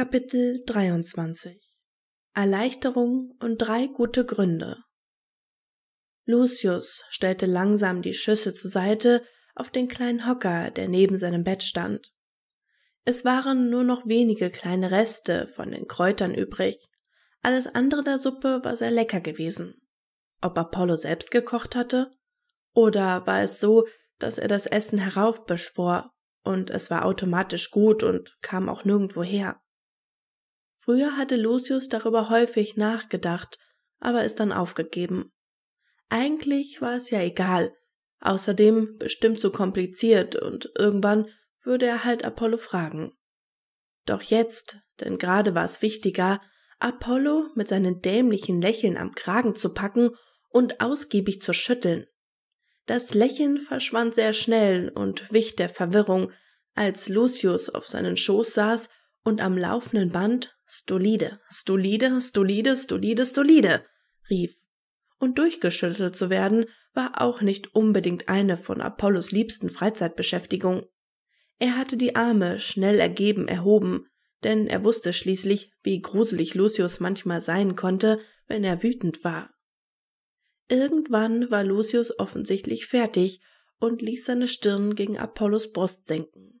Kapitel 23 Erleichterung und drei gute Gründe Lucius stellte langsam die Schüsse zur Seite auf den kleinen Hocker, der neben seinem Bett stand. Es waren nur noch wenige kleine Reste von den Kräutern übrig. Alles andere der Suppe war sehr lecker gewesen. Ob Apollo selbst gekocht hatte? Oder war es so, dass er das Essen heraufbeschwor und es war automatisch gut und kam auch nirgendwo her? Früher hatte Lucius darüber häufig nachgedacht, aber ist dann aufgegeben. Eigentlich war es ja egal, außerdem bestimmt so kompliziert und irgendwann würde er halt Apollo fragen. Doch jetzt, denn gerade war es wichtiger, Apollo mit seinen dämlichen Lächeln am Kragen zu packen und ausgiebig zu schütteln. Das Lächeln verschwand sehr schnell und wich der Verwirrung, als Lucius auf seinen Schoß saß und am laufenden Band Stolide, Stolide, Stolide, Stolide, Stolide rief. Und durchgeschüttelt zu werden war auch nicht unbedingt eine von Apollos liebsten Freizeitbeschäftigung. Er hatte die Arme schnell ergeben erhoben, denn er wusste schließlich, wie gruselig Lucius manchmal sein konnte, wenn er wütend war. Irgendwann war Lucius offensichtlich fertig und ließ seine Stirn gegen Apollos Brust senken.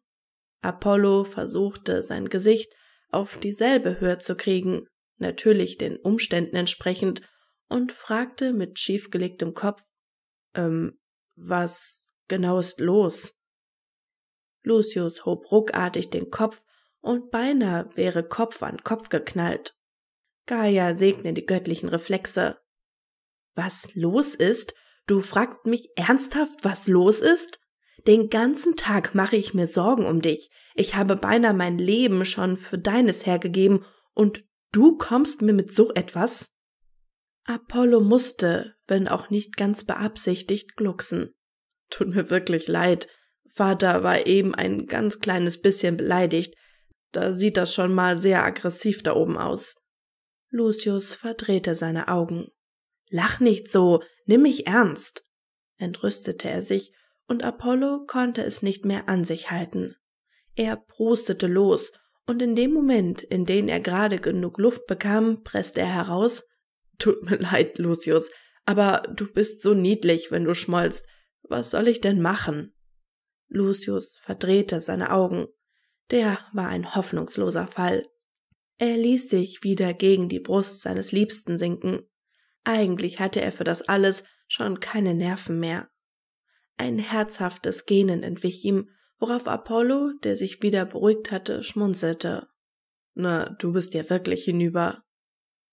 Apollo versuchte sein Gesicht auf dieselbe Höhe zu kriegen, natürlich den Umständen entsprechend, und fragte mit schiefgelegtem Kopf Ähm, was genau ist los? Lucius hob ruckartig den Kopf und beinahe wäre Kopf an Kopf geknallt. Gaia segne die göttlichen Reflexe. Was los ist? Du fragst mich ernsthaft, was los ist? Den ganzen Tag mache ich mir Sorgen um dich. Ich habe beinahe mein Leben schon für deines hergegeben und du kommst mir mit so etwas? Apollo musste, wenn auch nicht ganz beabsichtigt, glucksen. Tut mir wirklich leid. Vater war eben ein ganz kleines bisschen beleidigt. Da sieht das schon mal sehr aggressiv da oben aus. Lucius verdrehte seine Augen. Lach nicht so, nimm mich ernst, entrüstete er sich und Apollo konnte es nicht mehr an sich halten. Er prustete los, und in dem Moment, in dem er gerade genug Luft bekam, presste er heraus Tut mir leid, Lucius, aber du bist so niedlich, wenn du schmolzt. Was soll ich denn machen? Lucius verdrehte seine Augen. Der war ein hoffnungsloser Fall. Er ließ sich wieder gegen die Brust seines Liebsten sinken. Eigentlich hatte er für das alles schon keine Nerven mehr. Ein herzhaftes Gähnen entwich ihm, worauf Apollo, der sich wieder beruhigt hatte, schmunzelte. Na, du bist ja wirklich hinüber.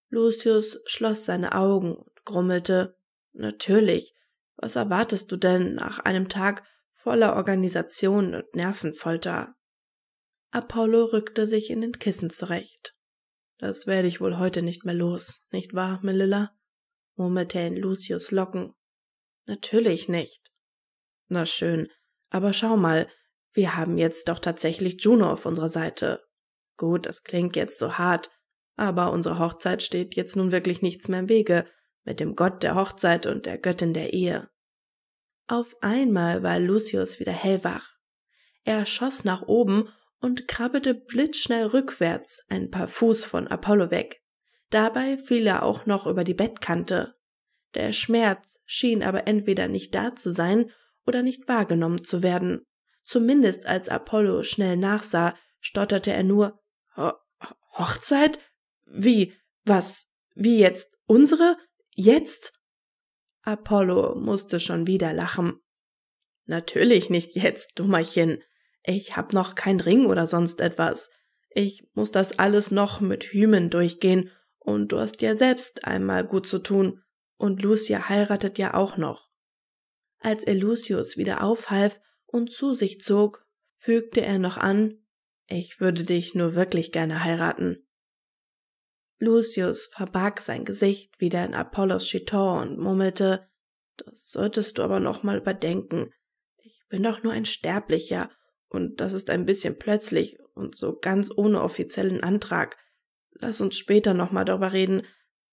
Lucius schloss seine Augen und grummelte. Natürlich. Was erwartest du denn nach einem Tag voller Organisation und Nervenfolter? Apollo rückte sich in den Kissen zurecht. Das werde ich wohl heute nicht mehr los, nicht wahr, Melilla? murmelte er in Lucius Locken. Natürlich nicht. Na schön, aber schau mal, wir haben jetzt doch tatsächlich Juno auf unserer Seite. Gut, das klingt jetzt so hart, aber unserer Hochzeit steht jetzt nun wirklich nichts mehr im Wege, mit dem Gott der Hochzeit und der Göttin der Ehe. Auf einmal war Lucius wieder hellwach. Er schoss nach oben und krabbelte blitzschnell rückwärts ein paar Fuß von Apollo weg. Dabei fiel er auch noch über die Bettkante. Der Schmerz schien aber entweder nicht da zu sein oder nicht wahrgenommen zu werden. Zumindest als Apollo schnell nachsah, stotterte er nur Hochzeit? Wie? Was? Wie jetzt? Unsere? Jetzt? Apollo musste schon wieder lachen. Natürlich nicht jetzt, Dummerchen. Ich hab noch keinen Ring oder sonst etwas. Ich muss das alles noch mit Hymen durchgehen und du hast ja selbst einmal gut zu tun. Und Lucia heiratet ja auch noch. Als er Lucius wieder aufhalf und zu sich zog, fügte er noch an, ich würde dich nur wirklich gerne heiraten. Lucius verbarg sein Gesicht wieder in Apollos Chiton und murmelte, das solltest du aber nochmal überdenken. Ich bin doch nur ein Sterblicher und das ist ein bisschen plötzlich und so ganz ohne offiziellen Antrag. Lass uns später nochmal darüber reden,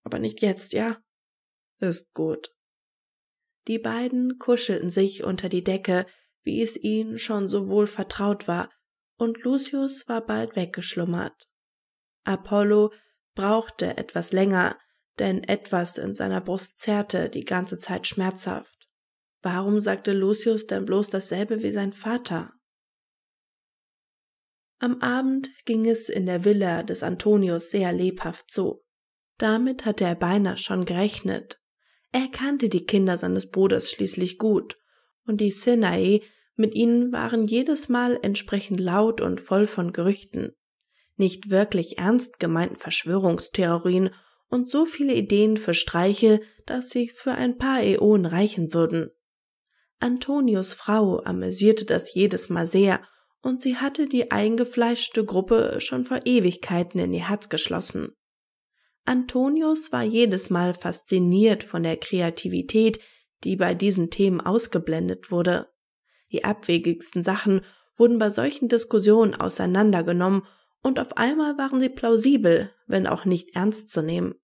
aber nicht jetzt, ja? Ist gut, die beiden kuschelten sich unter die Decke, wie es ihnen schon so wohl vertraut war, und Lucius war bald weggeschlummert. Apollo brauchte etwas länger, denn etwas in seiner Brust zerrte die ganze Zeit schmerzhaft. Warum sagte Lucius denn bloß dasselbe wie sein Vater? Am Abend ging es in der Villa des Antonius sehr lebhaft zu. Damit hatte er beinahe schon gerechnet, er kannte die Kinder seines Bruders schließlich gut, und die Sinai mit ihnen waren jedes Mal entsprechend laut und voll von Gerüchten, nicht wirklich ernst gemeinten Verschwörungstheorien und so viele Ideen für Streiche, dass sie für ein paar Äonen reichen würden. Antonius Frau amüsierte das jedes Mal sehr, und sie hatte die eingefleischte Gruppe schon vor Ewigkeiten in ihr Herz geschlossen. Antonius war jedes Mal fasziniert von der Kreativität, die bei diesen Themen ausgeblendet wurde. Die abwegigsten Sachen wurden bei solchen Diskussionen auseinandergenommen und auf einmal waren sie plausibel, wenn auch nicht ernst zu nehmen.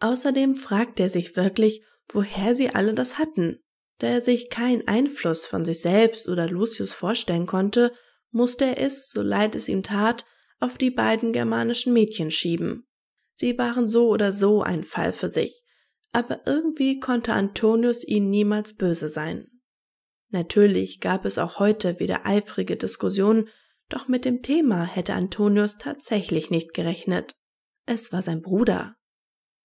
Außerdem fragte er sich wirklich, woher sie alle das hatten. Da er sich keinen Einfluss von sich selbst oder Lucius vorstellen konnte, musste er es, so leid es ihm tat, auf die beiden germanischen Mädchen schieben. Sie waren so oder so ein Fall für sich, aber irgendwie konnte Antonius ihnen niemals böse sein. Natürlich gab es auch heute wieder eifrige Diskussionen, doch mit dem Thema hätte Antonius tatsächlich nicht gerechnet. Es war sein Bruder.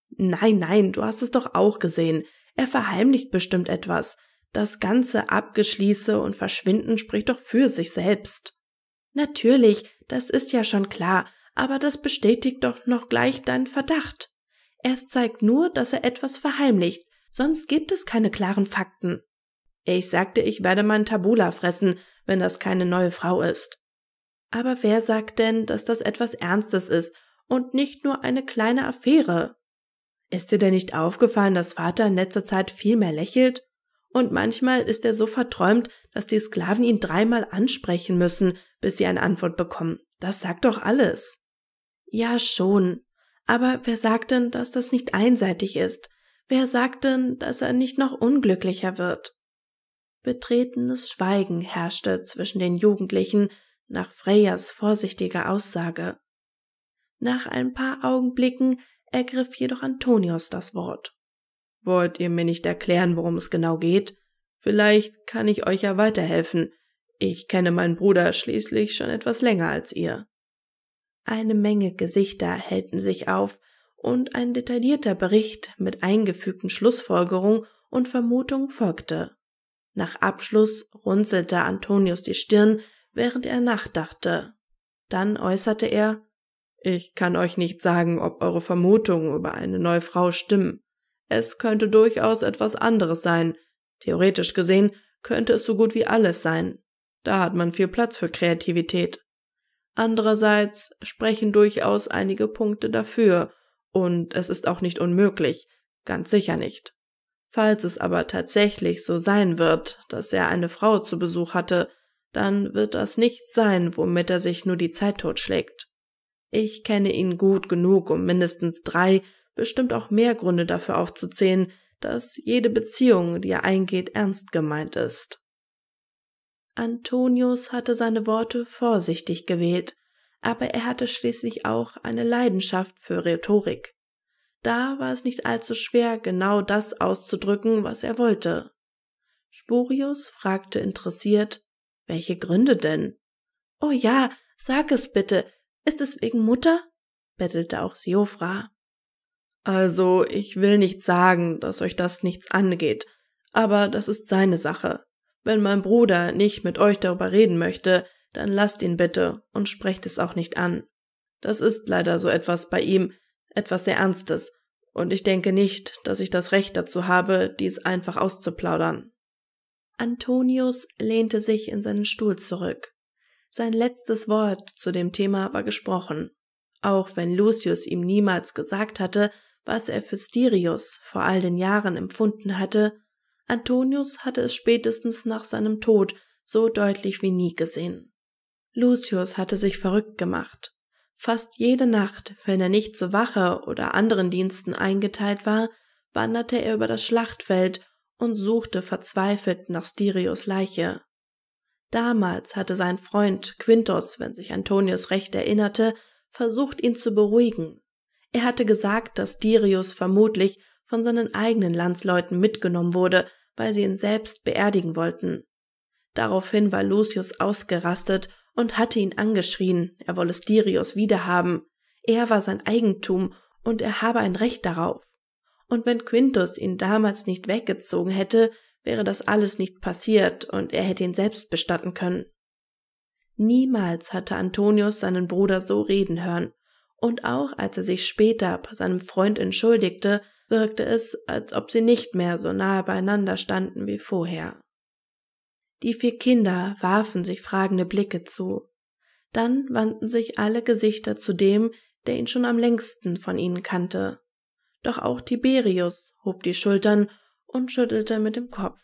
Nein, nein, du hast es doch auch gesehen. Er verheimlicht bestimmt etwas. Das ganze Abgeschließe und Verschwinden spricht doch für sich selbst. Natürlich, das ist ja schon klar, aber das bestätigt doch noch gleich deinen Verdacht. Es zeigt nur, dass er etwas verheimlicht, sonst gibt es keine klaren Fakten. Ich sagte, ich werde meinen Tabula fressen, wenn das keine neue Frau ist. Aber wer sagt denn, dass das etwas Ernstes ist und nicht nur eine kleine Affäre? Ist dir denn nicht aufgefallen, dass Vater in letzter Zeit viel mehr lächelt? Und manchmal ist er so verträumt, dass die Sklaven ihn dreimal ansprechen müssen, bis sie eine Antwort bekommen. Das sagt doch alles. Ja, schon. Aber wer sagt denn, dass das nicht einseitig ist? Wer sagt denn, dass er nicht noch unglücklicher wird? Betretenes Schweigen herrschte zwischen den Jugendlichen nach Freyas vorsichtiger Aussage. Nach ein paar Augenblicken ergriff jedoch Antonius das Wort. Wollt ihr mir nicht erklären, worum es genau geht? Vielleicht kann ich euch ja weiterhelfen. Ich kenne meinen Bruder schließlich schon etwas länger als ihr. Eine Menge Gesichter hellten sich auf, und ein detaillierter Bericht mit eingefügten Schlussfolgerungen und Vermutungen folgte. Nach Abschluss runzelte Antonius die Stirn, während er nachdachte. Dann äußerte er Ich kann euch nicht sagen, ob eure Vermutungen über eine neue Frau stimmen. Es könnte durchaus etwas anderes sein. Theoretisch gesehen könnte es so gut wie alles sein. Da hat man viel Platz für Kreativität. Andererseits sprechen durchaus einige Punkte dafür, und es ist auch nicht unmöglich, ganz sicher nicht. Falls es aber tatsächlich so sein wird, dass er eine Frau zu Besuch hatte, dann wird das nicht sein, womit er sich nur die Zeit totschlägt. Ich kenne ihn gut genug, um mindestens drei, bestimmt auch mehr Gründe dafür aufzuzählen, dass jede Beziehung, die er eingeht, ernst gemeint ist. Antonius hatte seine Worte vorsichtig gewählt, aber er hatte schließlich auch eine Leidenschaft für Rhetorik. Da war es nicht allzu schwer, genau das auszudrücken, was er wollte. Spurius fragte interessiert, welche Gründe denn? Oh ja, sag es bitte. Ist es wegen Mutter? bettelte auch Siofra. Also, ich will nicht sagen, dass euch das nichts angeht, aber das ist seine Sache. Wenn mein Bruder nicht mit euch darüber reden möchte, dann lasst ihn bitte und sprecht es auch nicht an. Das ist leider so etwas bei ihm, etwas sehr Ernstes, und ich denke nicht, dass ich das Recht dazu habe, dies einfach auszuplaudern. Antonius lehnte sich in seinen Stuhl zurück. Sein letztes Wort zu dem Thema war gesprochen. Auch wenn Lucius ihm niemals gesagt hatte, was er für Styrius vor all den Jahren empfunden hatte, Antonius hatte es spätestens nach seinem Tod so deutlich wie nie gesehen. Lucius hatte sich verrückt gemacht. Fast jede Nacht, wenn er nicht zur Wache oder anderen Diensten eingeteilt war, wanderte er über das Schlachtfeld und suchte verzweifelt nach Stirios Leiche. Damals hatte sein Freund Quintus, wenn sich Antonius recht erinnerte, versucht, ihn zu beruhigen. Er hatte gesagt, dass Stirius vermutlich von seinen eigenen Landsleuten mitgenommen wurde, weil sie ihn selbst beerdigen wollten. Daraufhin war Lucius ausgerastet und hatte ihn angeschrien, er wolle Styrius wiederhaben, er war sein Eigentum und er habe ein Recht darauf. Und wenn Quintus ihn damals nicht weggezogen hätte, wäre das alles nicht passiert und er hätte ihn selbst bestatten können. Niemals hatte Antonius seinen Bruder so reden hören, und auch als er sich später bei seinem Freund entschuldigte, wirkte es, als ob sie nicht mehr so nahe beieinander standen wie vorher. Die vier Kinder warfen sich fragende Blicke zu. Dann wandten sich alle Gesichter zu dem, der ihn schon am längsten von ihnen kannte. Doch auch Tiberius hob die Schultern und schüttelte mit dem Kopf.